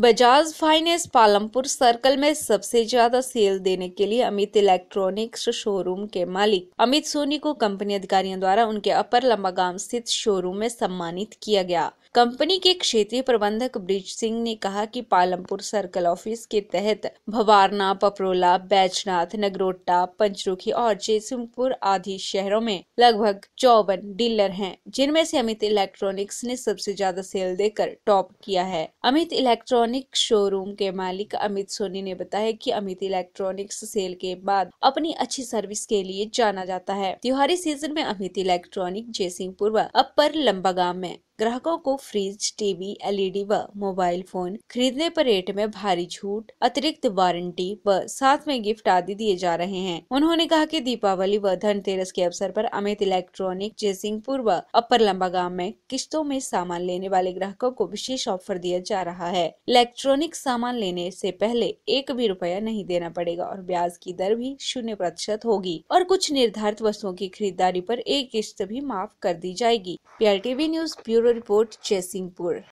Bajaj finance Palampur circle में सबसे ज्यादा सेल देने के लिए अमित इलेक्ट्रॉनिक्स शोरूम के मालिक अमित सोनी को कंपनी अधिकारियों द्वारा उनके अपर लंबागाम स्थित शोरूम में सम्मानित किया गया कंपनी के क्षेत्रीय प्रबंधक ब्रिज सिंह ने कहा कि पालमपुर सर्कल ऑफिस के तहत भवारना पपरोला बैजनाथ नगरोटा पंचरुखी और जयसिंहपुर आदि शहरों में लगभग चौवन डीलर हैं जिनमें से अमित इलेक्ट्रॉनिक्स ने सबसे ज्यादा सेल देकर टॉप किया है अमित इलेक्ट्रॉनिक इलेक्ट्रॉनिक शोरूम के मालिक अमित सोनी ने बताया कि अमित इलेक्ट्रॉनिक्स सेल के बाद अपनी अच्छी सर्विस के लिए जाना जाता है त्योहारी सीजन में अमित इलेक्ट्रॉनिक व अपर लंबागाम में ग्राहकों को फ्रिज टीवी एलईडी व मोबाइल फोन खरीदने पर रेट में भारी छूट अतिरिक्त वारंटी व साथ में गिफ्ट आदि दिए जा रहे हैं उन्होंने कहा कि दीपावली व धनतेरस के अवसर पर अमित इलेक्ट्रॉनिक जयसिंहपुर व अपर लंबागाम में किस्तों में सामान लेने वाले ग्राहकों को विशेष ऑफर दिया जा रहा है इलेक्ट्रॉनिक सामान लेने से पहले एक भी रुपया नहीं देना पड़ेगा और ब्याज की दर भी शून्य प्रतिशत होगी और कुछ निर्धारित वस्तुओं की खरीदारी पर एक किस्त भी माफ कर दी जाएगी PRTV news bureau report Jaisinghpur